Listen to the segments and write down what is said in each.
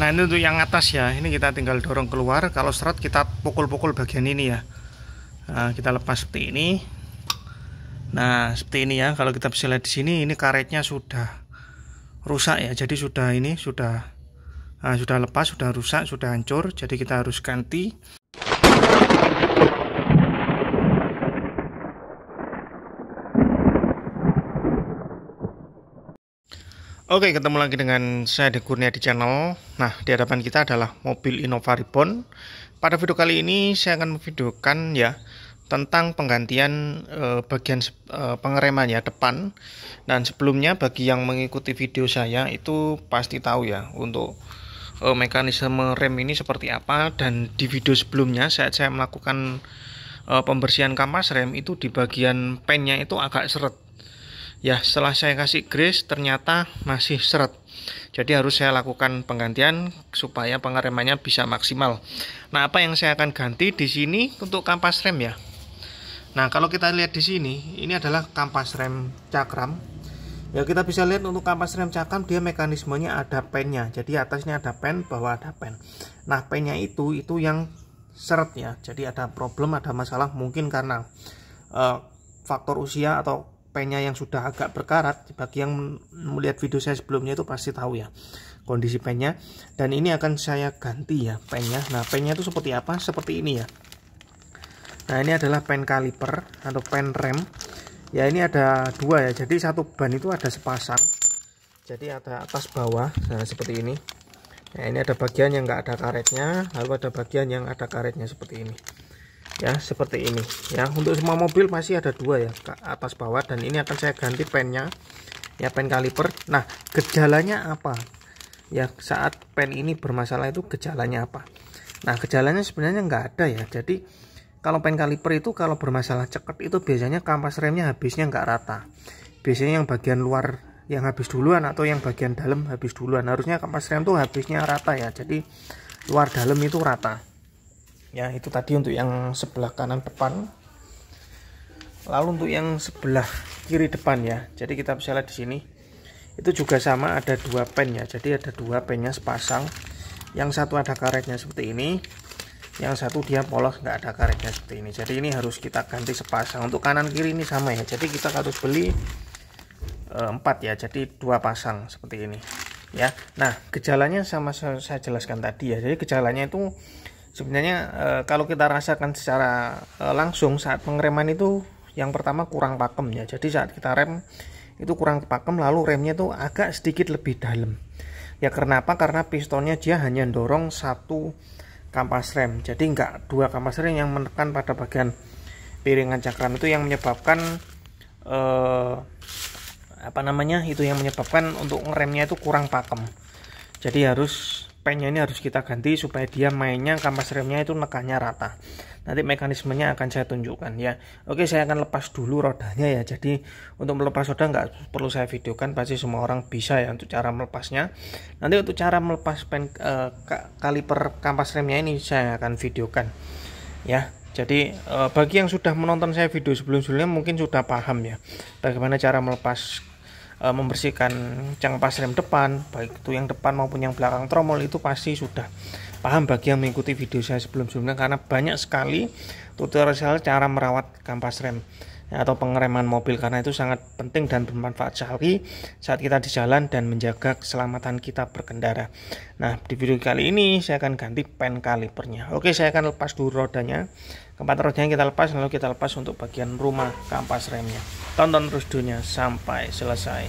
Nah ini untuk yang atas ya, ini kita tinggal dorong keluar. Kalau serat kita pukul-pukul bagian ini ya. Nah, kita lepas seperti ini. Nah seperti ini ya, kalau kita bisa lihat di sini, ini karetnya sudah rusak ya. Jadi sudah ini sudah nah, sudah lepas, sudah rusak, sudah hancur. Jadi kita harus ganti. Oke, ketemu lagi dengan saya di Kurnia di channel. Nah, di hadapan kita adalah mobil Innova Ribbon. Pada video kali ini saya akan memvideokan ya tentang penggantian e, bagian pengeremannya eh, pengeremannya depan. Dan sebelumnya bagi yang mengikuti video saya itu pasti tahu ya untuk e, mekanisme rem ini seperti apa dan di video sebelumnya saat saya melakukan e, pembersihan kampas rem itu di bagian pennya itu agak seret ya setelah saya kasih grease ternyata masih seret jadi harus saya lakukan penggantian supaya pengeremannya bisa maksimal nah apa yang saya akan ganti di sini untuk kampas rem ya nah kalau kita lihat di sini ini adalah kampas rem cakram ya kita bisa lihat untuk kampas rem cakram dia mekanismenya ada pennya jadi atasnya ada pen bawah ada pen nah pennya itu itu yang seret ya jadi ada problem ada masalah mungkin karena uh, faktor usia atau penya yang sudah agak berkarat bagi yang melihat video saya sebelumnya itu pasti tahu ya kondisi pennya dan ini akan saya ganti ya pennya nah pennya itu seperti apa seperti ini ya nah ini adalah pen kaliper atau pen rem ya ini ada dua ya jadi satu ban itu ada sepasang jadi ada atas bawah nah seperti ini nah ini ada bagian yang enggak ada karetnya lalu ada bagian yang ada karetnya seperti ini ya seperti ini ya untuk semua mobil masih ada dua ya ke atas bawah dan ini akan saya ganti pennya ya pen kaliper nah gejalanya apa ya saat pen ini bermasalah itu gejalanya apa nah gejalanya sebenarnya nggak ada ya jadi kalau pen kaliper itu kalau bermasalah ceket itu biasanya kampas remnya habisnya nggak rata biasanya yang bagian luar yang habis duluan atau yang bagian dalam habis duluan harusnya kampas rem tuh habisnya rata ya jadi luar dalam itu rata ya itu tadi untuk yang sebelah kanan depan lalu untuk yang sebelah kiri depan ya jadi kita bisa lihat di sini itu juga sama ada dua pen ya jadi ada dua pennya sepasang yang satu ada karetnya seperti ini yang satu dia polos nggak ada karetnya seperti ini jadi ini harus kita ganti sepasang untuk kanan kiri ini sama ya jadi kita harus beli eh, empat ya jadi dua pasang seperti ini ya nah gejalanya sama saya jelaskan tadi ya jadi gejalanya itu sebenarnya e, kalau kita rasakan secara e, langsung saat pengereman itu yang pertama kurang pakem ya jadi saat kita rem itu kurang pakem lalu remnya itu agak sedikit lebih dalam ya kenapa karena pistonnya dia hanya dorong satu kampas rem jadi enggak dua kampas rem yang menekan pada bagian piringan cakram itu yang menyebabkan e, apa namanya itu yang menyebabkan untuk remnya itu kurang pakem jadi harus pennya ini harus kita ganti supaya dia mainnya kampas remnya itu nekannya rata nanti mekanismenya akan saya tunjukkan ya oke saya akan lepas dulu rodanya ya jadi untuk melepas roda nggak perlu saya videokan pasti semua orang bisa ya untuk cara melepasnya nanti untuk cara melepas pen eh, kaliper kampas remnya ini saya akan videokan ya jadi eh, bagi yang sudah menonton saya video sebelum-sebelumnya mungkin sudah paham ya bagaimana cara melepas e, membersihkan pas rem depan baik itu yang depan maupun yang belakang tromol itu pasti sudah paham bagi yang mengikuti video saya sebelum-sebelumnya karena banyak sekali tutorial cara merawat kampas rem atau pengereman mobil karena itu sangat penting dan bermanfaat sekali saat kita di jalan dan menjaga keselamatan kita berkendara. Nah, di video kali ini saya akan ganti pen kalipernya. Oke, saya akan lepas dulu rodanya. Keempat rodanya kita lepas lalu kita lepas untuk bagian rumah kampas remnya. Tonton terus dunia sampai selesai.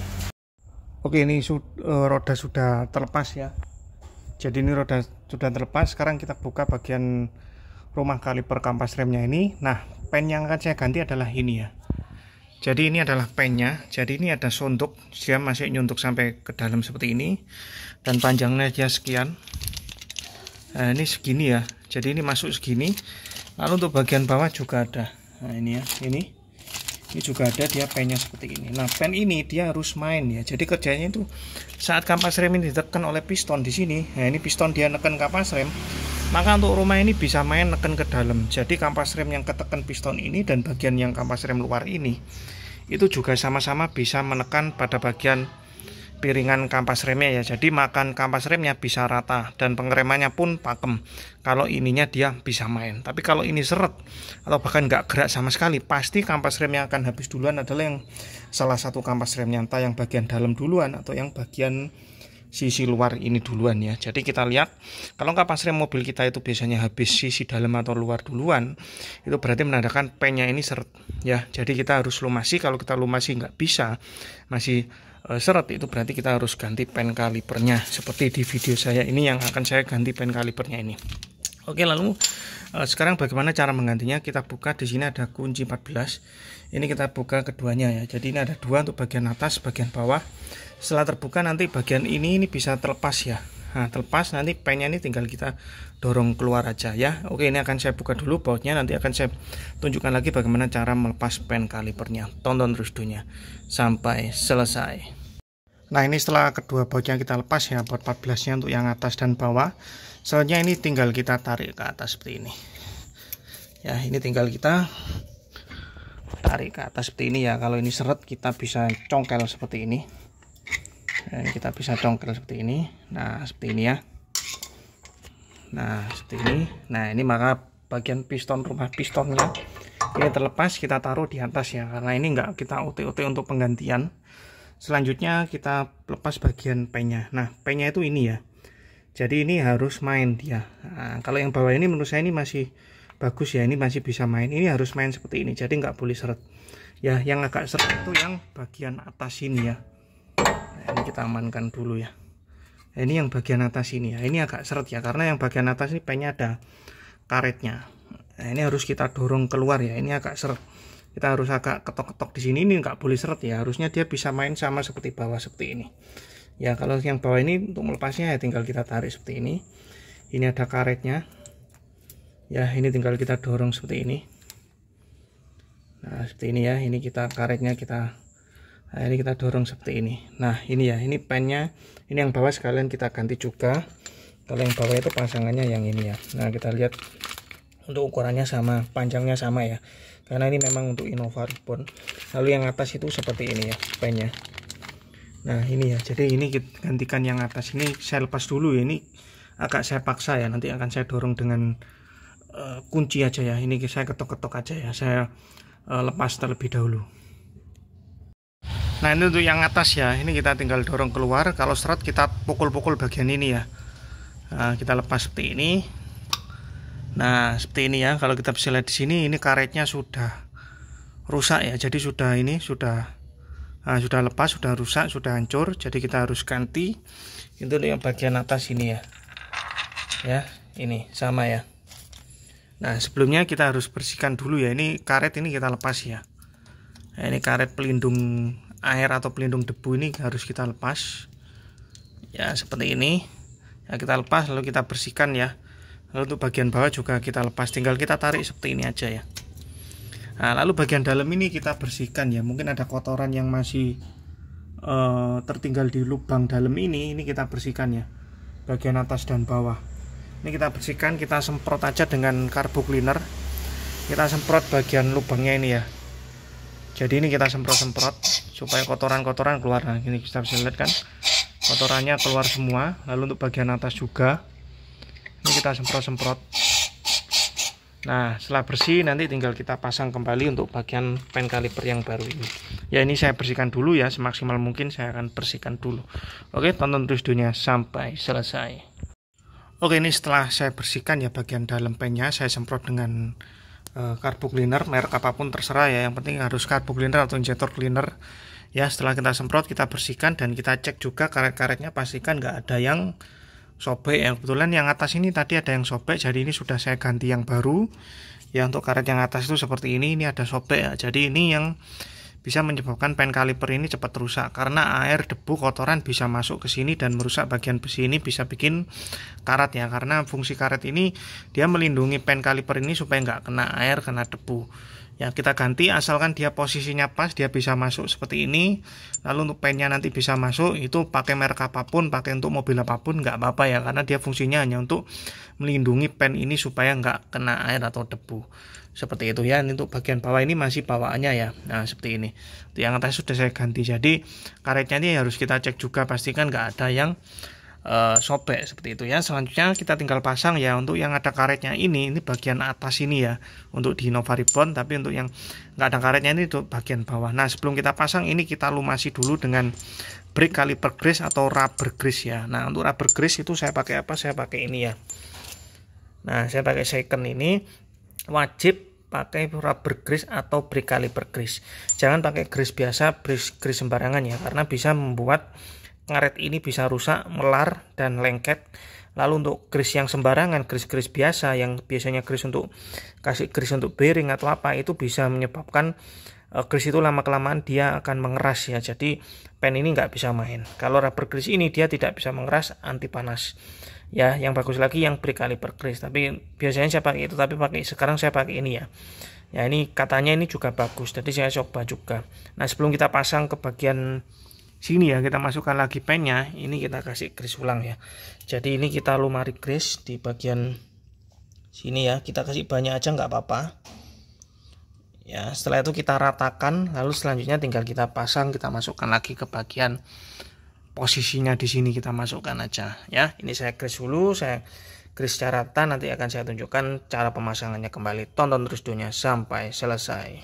Oke, ini sud e, roda sudah terlepas ya. Jadi ini roda sudah terlepas. Sekarang kita buka bagian rumah kaliper kampas remnya ini. Nah, pen yang akan saya ganti adalah ini ya jadi ini adalah pennya jadi ini ada suntuk dia masih nyuntuk sampai ke dalam seperti ini dan panjangnya dia sekian nah, ini segini ya jadi ini masuk segini lalu untuk bagian bawah juga ada nah ini ya ini ini juga ada dia pennya seperti ini nah pen ini dia harus main ya jadi kerjanya itu saat kampas rem ini ditekan oleh piston di sini nah ini piston dia neken kampas rem maka untuk rumah ini bisa main neken ke dalam jadi kampas rem yang ketekan piston ini dan bagian yang kampas rem luar ini itu juga sama-sama bisa menekan pada bagian piringan kampas remnya ya jadi makan kampas remnya bisa rata dan pengeremannya pun pakem kalau ininya dia bisa main tapi kalau ini seret atau bahkan nggak gerak sama sekali pasti kampas rem yang akan habis duluan adalah yang salah satu kampas remnya entah yang bagian dalam duluan atau yang bagian sisi luar ini duluan ya. Jadi kita lihat kalau kampas rem mobil kita itu biasanya habis sisi dalam atau luar duluan, itu berarti menandakan pennya ini seret ya. Jadi kita harus lumasi kalau kita lumasi nggak bisa masih Eh, seret itu berarti kita harus ganti pen kalipernya seperti di video saya ini yang akan saya ganti pen kalipernya ini Oke lalu eh, sekarang bagaimana cara menggantinya kita buka di sini ada kunci 14 ini kita buka keduanya ya jadi ini ada dua untuk bagian atas bagian bawah setelah terbuka nanti bagian ini ini bisa terlepas ya nah, terlepas nanti pennya ini tinggal kita dorong keluar aja ya oke ini akan saya buka dulu bautnya nanti akan saya tunjukkan lagi bagaimana cara melepas pen kalipernya tonton terus dunia sampai selesai Nah ini setelah kedua bautnya kita lepas ya baut 14 nya untuk yang atas dan bawah Selanjutnya ini tinggal kita tarik ke atas seperti ini Ya ini tinggal kita tarik ke atas seperti ini ya Kalau ini seret kita bisa congkel seperti ini dan kita bisa congkel seperti ini nah seperti ini ya nah seperti ini nah ini maka bagian piston rumah pistonnya ini terlepas kita taruh di atas ya karena ini enggak kita OT-OT untuk penggantian selanjutnya kita lepas bagian P-nya nah P-nya itu ini ya jadi ini harus main dia nah, kalau yang bawah ini menurut saya ini masih bagus ya ini masih bisa main ini harus main seperti ini jadi enggak boleh seret ya yang agak seret itu yang bagian atas ini ya ini kita amankan dulu ya ini yang bagian atas ini ya ini agak seret ya karena yang bagian atas ini pennya ada karetnya nah, ini harus kita dorong keluar ya ini agak seret kita harus agak ketok-ketok di sini ini nggak boleh seret ya harusnya dia bisa main sama seperti bawah seperti ini ya kalau yang bawah ini untuk melepasnya ya tinggal kita tarik seperti ini ini ada karetnya ya ini tinggal kita dorong seperti ini nah seperti ini ya ini kita karetnya kita nah, ini kita dorong seperti ini nah ini ya ini pennya ini yang bawah sekalian kita ganti juga kalau yang bawah itu pasangannya yang ini ya nah kita lihat untuk ukurannya sama panjangnya sama ya karena ini memang untuk Innova pun. lalu yang atas itu seperti ini ya pennya nah ini ya jadi ini kita gantikan yang atas ini saya lepas dulu ya ini agak saya paksa ya nanti akan saya dorong dengan uh, kunci aja ya ini saya ketok-ketok aja ya saya uh, lepas terlebih dahulu nah ini untuk yang atas ya ini kita tinggal dorong keluar kalau serat kita pukul-pukul bagian ini ya nah, kita lepas seperti ini nah seperti ini ya kalau kita bisa lihat di sini ini karetnya sudah rusak ya jadi sudah ini sudah nah, sudah lepas sudah rusak sudah hancur jadi kita harus ganti itu yang bagian atas ini ya ya ini sama ya Nah sebelumnya kita harus bersihkan dulu ya ini karet ini kita lepas ya nah, ini karet pelindung air atau pelindung debu ini harus kita lepas ya seperti ini ya kita lepas lalu kita bersihkan ya lalu untuk bagian bawah juga kita lepas tinggal kita tarik seperti ini aja ya nah, lalu bagian dalam ini kita bersihkan ya mungkin ada kotoran yang masih uh, tertinggal di lubang dalam ini ini kita bersihkan ya bagian atas dan bawah ini kita bersihkan kita semprot aja dengan karbo cleaner kita semprot bagian lubangnya ini ya jadi ini kita semprot-semprot supaya kotoran-kotoran keluar nah ini kita bisa lihat kan kotorannya keluar semua lalu untuk bagian atas juga ini kita semprot-semprot nah setelah bersih nanti tinggal kita pasang kembali untuk bagian pen kaliper yang baru ini ya ini saya bersihkan dulu ya semaksimal mungkin saya akan bersihkan dulu oke tonton terus dunia sampai selesai oke ini setelah saya bersihkan ya bagian dalam pennya saya semprot dengan uh, karbu cleaner merek apapun terserah ya yang penting harus karbu cleaner atau injektor cleaner ya setelah kita semprot kita bersihkan dan kita cek juga karet-karetnya pastikan nggak ada yang sobek ya kebetulan yang atas ini tadi ada yang sobek jadi ini sudah saya ganti yang baru ya untuk karet yang atas itu seperti ini ini ada sobek ya jadi ini yang bisa menyebabkan pen kaliper ini cepat rusak karena air debu kotoran bisa masuk ke sini dan merusak bagian besi ini bisa bikin karat ya karena fungsi karet ini dia melindungi pen kaliper ini supaya nggak kena air kena debu ya kita ganti asalkan dia posisinya pas dia bisa masuk seperti ini lalu untuk pennya nanti bisa masuk itu pakai merek apapun pakai untuk mobil apapun nggak apa-apa ya karena dia fungsinya hanya untuk melindungi pen ini supaya nggak kena air atau debu seperti itu ya untuk bagian bawah ini masih bawaannya ya nah seperti ini untuk yang atas sudah saya ganti jadi karetnya ini harus kita cek juga pastikan nggak ada yang uh, sobek seperti itu ya selanjutnya kita tinggal pasang ya untuk yang ada karetnya ini ini bagian atas ini ya untuk di Nova Ribbon tapi untuk yang nggak ada karetnya ini untuk bagian bawah nah sebelum kita pasang ini kita lumasi dulu dengan brake caliper grease atau rubber grease ya nah untuk rubber grease itu saya pakai apa saya pakai ini ya Nah, saya pakai second ini wajib pakai rubber grease atau brake caliper grease. Jangan pakai grease biasa, grease, grease sembarangan ya, karena bisa membuat ngaret ini bisa rusak, melar, dan lengket. Lalu untuk grease yang sembarangan, grease-grease biasa yang biasanya grease untuk kasih grease untuk bearing atau apa itu bisa menyebabkan grease eh, itu lama kelamaan dia akan mengeras ya jadi pen ini nggak bisa main kalau rubber grease ini dia tidak bisa mengeras anti panas ya yang bagus lagi yang berkaliber grease tapi biasanya saya pakai itu tapi pakai sekarang saya pakai ini ya ya ini katanya ini juga bagus jadi saya coba juga nah sebelum kita pasang ke bagian sini ya kita masukkan lagi pennya ini kita kasih keris ulang ya jadi ini kita lumari keris di bagian sini ya kita kasih banyak aja nggak apa-apa ya setelah itu kita ratakan lalu selanjutnya tinggal kita pasang kita masukkan lagi ke bagian posisinya di sini kita masukkan aja ya ini saya kris dulu saya kris secara rata nanti akan saya tunjukkan cara pemasangannya kembali tonton terus dunia sampai selesai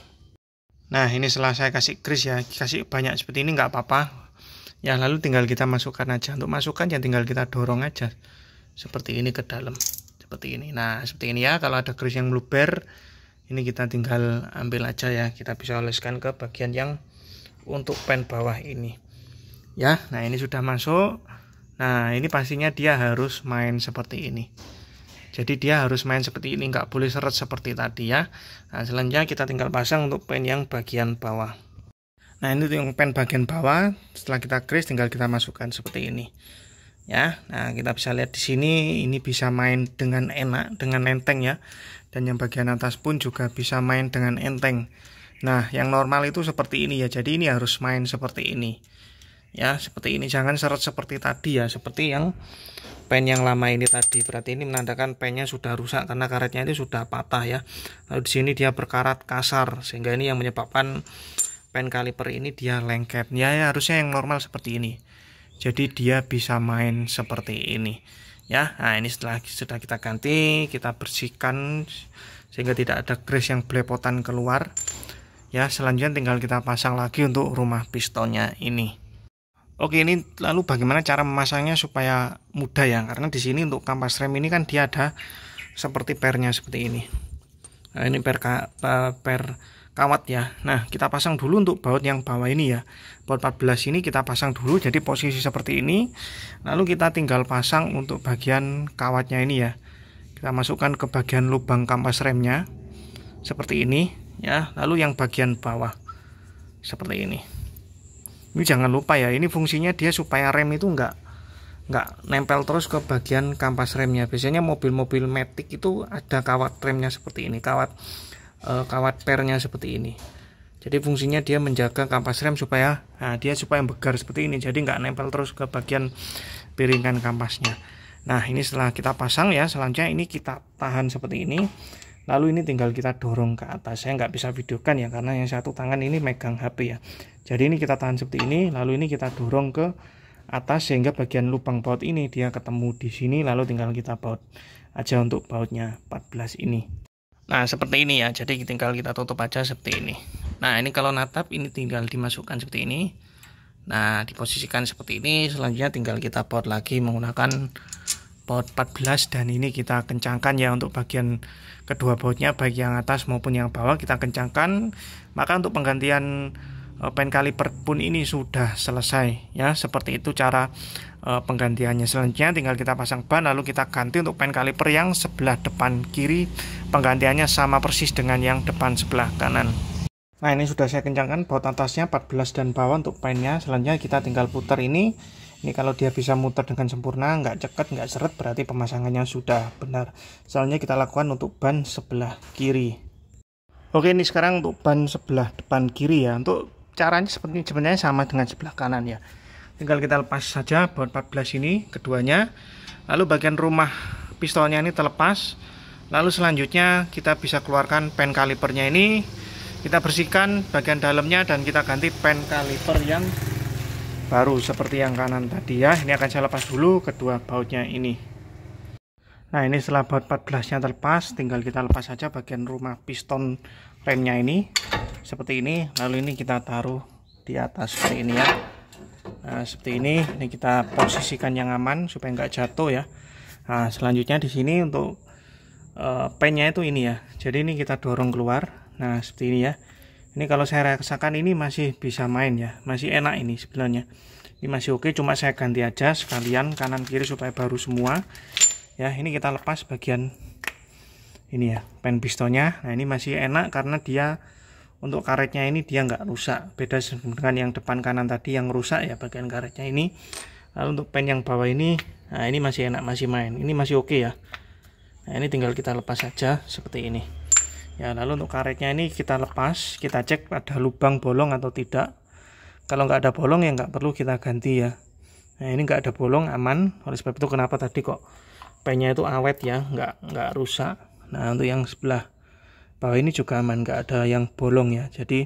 nah ini setelah saya kasih kris ya kasih banyak seperti ini nggak apa-apa ya lalu tinggal kita masukkan aja untuk masukkan ya tinggal kita dorong aja seperti ini ke dalam seperti ini nah seperti ini ya kalau ada kris yang meluber ini kita tinggal ambil aja ya kita bisa oleskan ke bagian yang untuk pen bawah ini ya nah ini sudah masuk nah ini pastinya dia harus main seperti ini jadi dia harus main seperti ini nggak boleh seret seperti tadi ya nah selanjutnya kita tinggal pasang untuk pen yang bagian bawah nah ini untuk pen bagian bawah setelah kita kris tinggal kita masukkan seperti ini ya nah kita bisa lihat di sini ini bisa main dengan enak dengan enteng ya dan yang bagian atas pun juga bisa main dengan enteng. Nah, yang normal itu seperti ini ya. Jadi ini harus main seperti ini. Ya, seperti ini jangan seret seperti tadi ya, seperti yang pen yang lama ini tadi. Berarti ini menandakan pennya sudah rusak karena karetnya itu sudah patah ya. Lalu di sini dia berkarat kasar sehingga ini yang menyebabkan pen kaliper ini dia lengket. Ya, ya harusnya yang normal seperti ini. Jadi dia bisa main seperti ini ya nah ini setelah sudah kita ganti kita bersihkan sehingga tidak ada grease yang belepotan keluar ya selanjutnya tinggal kita pasang lagi untuk rumah pistonnya ini oke ini lalu bagaimana cara memasangnya supaya mudah ya karena di sini untuk kampas rem ini kan dia ada seperti pernya seperti ini nah ini per eh, per kawat ya Nah kita pasang dulu untuk baut yang bawah ini ya Baut 14 ini kita pasang dulu jadi posisi seperti ini Lalu kita tinggal pasang untuk bagian kawatnya ini ya Kita masukkan ke bagian lubang kampas remnya Seperti ini ya Lalu yang bagian bawah Seperti ini Ini jangan lupa ya ini fungsinya dia supaya rem itu enggak nggak nempel terus ke bagian kampas remnya biasanya mobil-mobil matic itu ada kawat remnya seperti ini kawat uh, kawat pernya seperti ini jadi fungsinya dia menjaga kampas rem supaya nah, dia supaya begar seperti ini jadi nggak nempel terus ke bagian piringan kampasnya nah ini setelah kita pasang ya selanjutnya ini kita tahan seperti ini lalu ini tinggal kita dorong ke atas saya nggak bisa videokan ya karena yang satu tangan ini megang HP ya jadi ini kita tahan seperti ini lalu ini kita dorong ke atas sehingga bagian lubang baut ini dia ketemu di sini lalu tinggal kita baut aja untuk bautnya 14 ini Nah, seperti ini ya. Jadi tinggal kita tutup aja seperti ini. Nah, ini kalau natap ini tinggal dimasukkan seperti ini. Nah, diposisikan seperti ini. Selanjutnya tinggal kita pot lagi menggunakan pot 14 dan ini kita kencangkan ya untuk bagian kedua bautnya baik yang atas maupun yang bawah kita kencangkan maka untuk penggantian Eh, pen kaliper pun ini sudah selesai ya seperti itu cara uh, penggantiannya selanjutnya tinggal kita pasang ban lalu kita ganti untuk pen kaliper yang sebelah depan kiri penggantiannya sama persis dengan yang depan sebelah kanan nah ini sudah saya kencangkan baut atasnya 14 dan bawah untuk pennya selanjutnya kita tinggal putar ini ini kalau dia bisa muter dengan sempurna nggak ceket nggak seret berarti pemasangannya sudah benar selanjutnya kita lakukan untuk ban sebelah kiri Oke ini sekarang untuk ban sebelah depan kiri ya Untuk caranya seperti sebenarnya sama dengan sebelah kanan ya tinggal kita lepas saja baut 14 ini keduanya lalu bagian rumah pistolnya ini terlepas lalu selanjutnya kita bisa keluarkan pen kalipernya ini kita bersihkan bagian dalamnya dan kita ganti pen kaliper yang baru seperti yang kanan tadi ya ini akan saya lepas dulu kedua bautnya ini nah ini setelah baut 14 nya terlepas tinggal kita lepas saja bagian rumah piston remnya ini seperti ini lalu ini kita taruh di atas seperti ini ya nah, seperti ini ini kita posisikan yang aman supaya nggak jatuh ya nah selanjutnya di sini untuk uh, eh, pennya itu ini ya jadi ini kita dorong keluar nah seperti ini ya ini kalau saya rasakan ini masih bisa main ya masih enak ini sebenarnya ini masih oke cuma saya ganti aja sekalian kanan kiri supaya baru semua ya ini kita lepas bagian ini ya pen pistonnya nah ini masih enak karena dia untuk karetnya ini dia nggak rusak beda dengan yang depan kanan tadi yang rusak ya bagian karetnya ini lalu untuk pen yang bawah ini nah ini masih enak masih main ini masih oke okay ya nah ini tinggal kita lepas saja seperti ini ya lalu untuk karetnya ini kita lepas kita cek ada lubang bolong atau tidak kalau nggak ada bolong ya nggak perlu kita ganti ya nah ini nggak ada bolong aman oleh sebab itu kenapa tadi kok pennya itu awet ya nggak nggak rusak nah untuk yang sebelah bawah ini juga aman nggak ada yang bolong ya jadi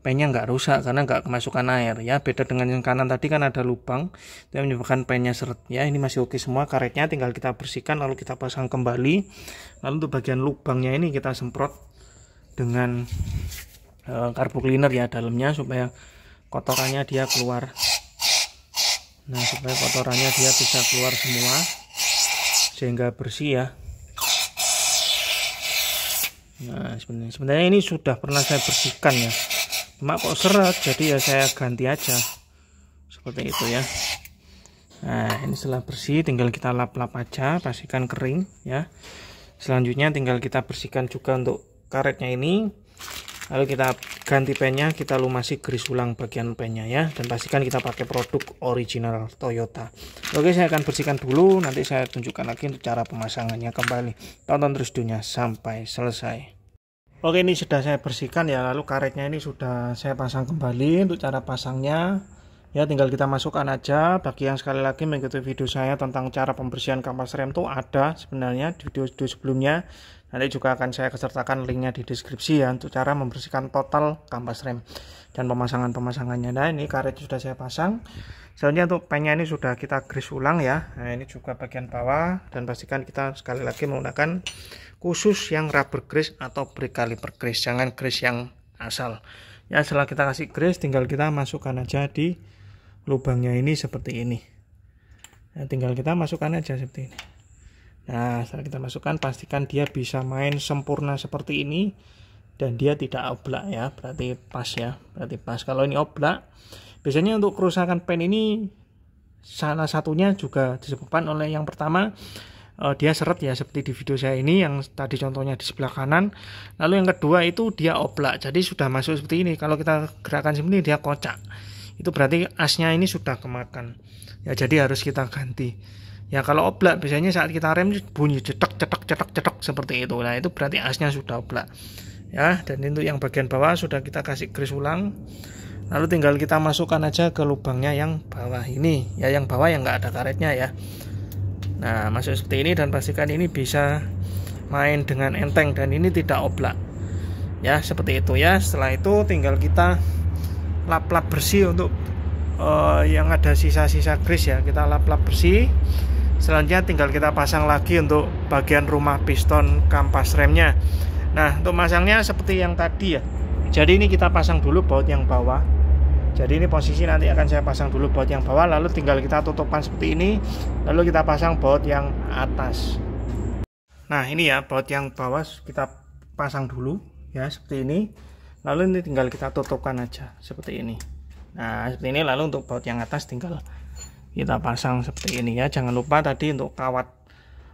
pennya nggak rusak karena nggak kemasukan air ya beda dengan yang kanan tadi kan ada lubang yang menyebabkan pennya seret ya ini masih oke semua karetnya tinggal kita bersihkan lalu kita pasang kembali lalu untuk bagian lubangnya ini kita semprot dengan e, eh, karbu cleaner ya dalamnya supaya kotorannya dia keluar nah supaya kotorannya dia bisa keluar semua sehingga bersih ya Nah, sebenarnya, sebenarnya ini sudah pernah saya bersihkan ya. Cuma kok seret, jadi ya saya ganti aja. Seperti itu ya. Nah, ini setelah bersih tinggal kita lap-lap aja, pastikan kering ya. Selanjutnya tinggal kita bersihkan juga untuk karetnya ini. Lalu kita ganti pennya, kita lumasi grease ulang bagian pennya ya. Dan pastikan kita pakai produk original Toyota. Oke, saya akan bersihkan dulu, nanti saya tunjukkan lagi untuk cara pemasangannya kembali. Tonton terus dunia sampai selesai. Oke ini sudah saya bersihkan ya lalu karetnya ini sudah saya pasang kembali untuk cara pasangnya ya tinggal kita masukkan aja bagi yang sekali lagi mengikuti video saya tentang cara pembersihan kampas rem itu ada sebenarnya di video-video sebelumnya nanti juga akan saya kesertakan linknya di deskripsi ya untuk cara membersihkan total kampas rem dan pemasangan-pemasangannya nah ini karet sudah saya pasang selanjutnya untuk pennya ini sudah kita grease ulang ya nah ini juga bagian bawah dan pastikan kita sekali lagi menggunakan khusus yang rubber grease atau pre-caliper grease jangan grease yang asal ya setelah kita kasih grease tinggal kita masukkan aja di lubangnya ini seperti ini nah, tinggal kita masukkan aja seperti ini nah setelah kita masukkan pastikan dia bisa main sempurna seperti ini dan dia tidak oblak ya berarti pas ya berarti pas kalau ini oblak Biasanya untuk kerusakan pen ini salah satunya juga disebabkan oleh yang pertama uh, dia seret ya seperti di video saya ini yang tadi contohnya di sebelah kanan lalu yang kedua itu dia oblak jadi sudah masuk seperti ini kalau kita gerakan seperti ini dia kocak itu berarti asnya ini sudah kemakan ya jadi harus kita ganti ya kalau oblak biasanya saat kita rem bunyi cetak cetak cetak cetak seperti itu nah itu berarti asnya sudah oblak ya dan untuk yang bagian bawah sudah kita kasih grease ulang lalu tinggal kita masukkan aja ke lubangnya yang bawah ini ya yang bawah yang enggak ada karetnya ya nah masuk seperti ini dan pastikan ini bisa main dengan enteng dan ini tidak oblak ya seperti itu ya setelah itu tinggal kita lap-lap bersih untuk uh, yang ada sisa-sisa gris ya kita lap-lap bersih selanjutnya tinggal kita pasang lagi untuk bagian rumah piston kampas remnya nah untuk masangnya seperti yang tadi ya jadi ini kita pasang dulu baut yang bawah jadi ini posisi nanti akan saya pasang dulu baut yang bawah lalu tinggal kita tutupkan seperti ini lalu kita pasang baut yang atas nah ini ya baut yang bawah kita pasang dulu ya seperti ini lalu ini tinggal kita tutupkan aja seperti ini nah seperti ini lalu untuk baut yang atas tinggal kita pasang seperti ini ya jangan lupa tadi untuk kawat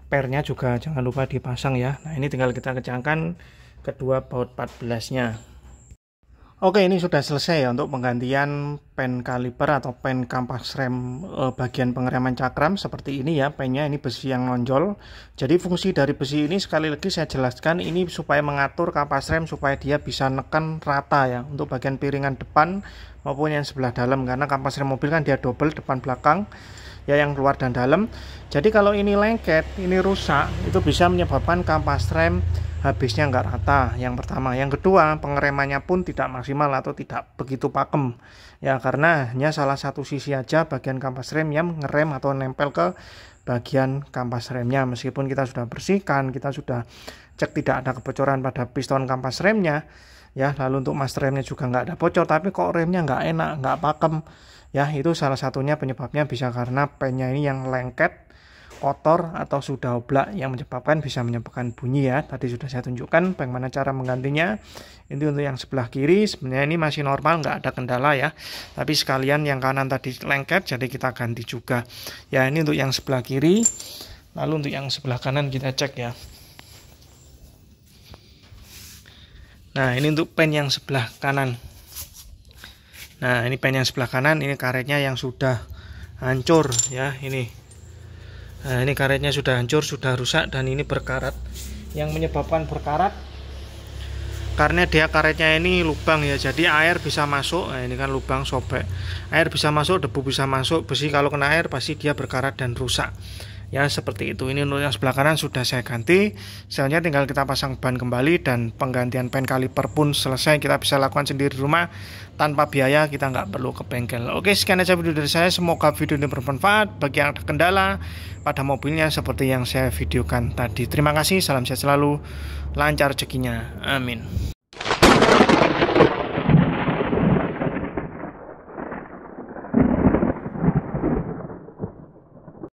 pernya juga jangan lupa dipasang ya nah ini tinggal kita kecangkan kedua baut 14 nya Oke, ini sudah selesai ya untuk penggantian pen kaliper atau pen kampas rem e, bagian pengereman cakram seperti ini ya pennya ini besi yang nonjol jadi fungsi dari besi ini sekali lagi saya jelaskan ini supaya mengatur kampas rem supaya dia bisa neken rata ya untuk bagian piringan depan maupun yang sebelah dalam karena kampas rem mobil kan dia double depan belakang ya yang keluar dan dalam jadi kalau ini lengket ini rusak itu bisa menyebabkan kampas rem habisnya nggak rata yang pertama yang kedua pengeremannya pun tidak maksimal atau tidak begitu pakem Ya karena hanya salah satu sisi aja bagian kampas rem yang ngerem atau nempel ke bagian kampas remnya. Meskipun kita sudah bersihkan, kita sudah cek tidak ada kebocoran pada piston kampas remnya, ya lalu untuk master remnya juga nggak ada bocor, tapi kok remnya nggak enak, nggak pakem, ya itu salah satunya penyebabnya bisa karena pennya ini yang lengket kotor atau sudah oblak yang menyebabkan bisa menyebabkan bunyi ya. Tadi sudah saya tunjukkan bagaimana cara menggantinya. Ini untuk yang sebelah kiri sebenarnya ini masih normal nggak ada kendala ya. Tapi sekalian yang kanan tadi lengket jadi kita ganti juga. Ya ini untuk yang sebelah kiri. Lalu untuk yang sebelah kanan kita cek ya. Nah ini untuk pen yang sebelah kanan. Nah ini pen yang sebelah kanan ini karetnya yang sudah hancur ya ini Nah, ini karetnya sudah hancur, sudah rusak dan ini berkarat. Yang menyebabkan berkarat karena dia karetnya ini lubang ya jadi air bisa masuk nah, ini kan lubang sobek air bisa masuk debu bisa masuk besi kalau kena air pasti dia berkarat dan rusak ya seperti itu ini untuk yang sebelah kanan sudah saya ganti selanjutnya tinggal kita pasang ban kembali dan penggantian pen kaliper pun selesai kita bisa lakukan sendiri di rumah tanpa biaya kita nggak perlu ke bengkel oke sekian aja video dari saya semoga video ini bermanfaat bagi yang ada kendala pada mobilnya seperti yang saya videokan tadi terima kasih salam sehat selalu lancar rezekinya amin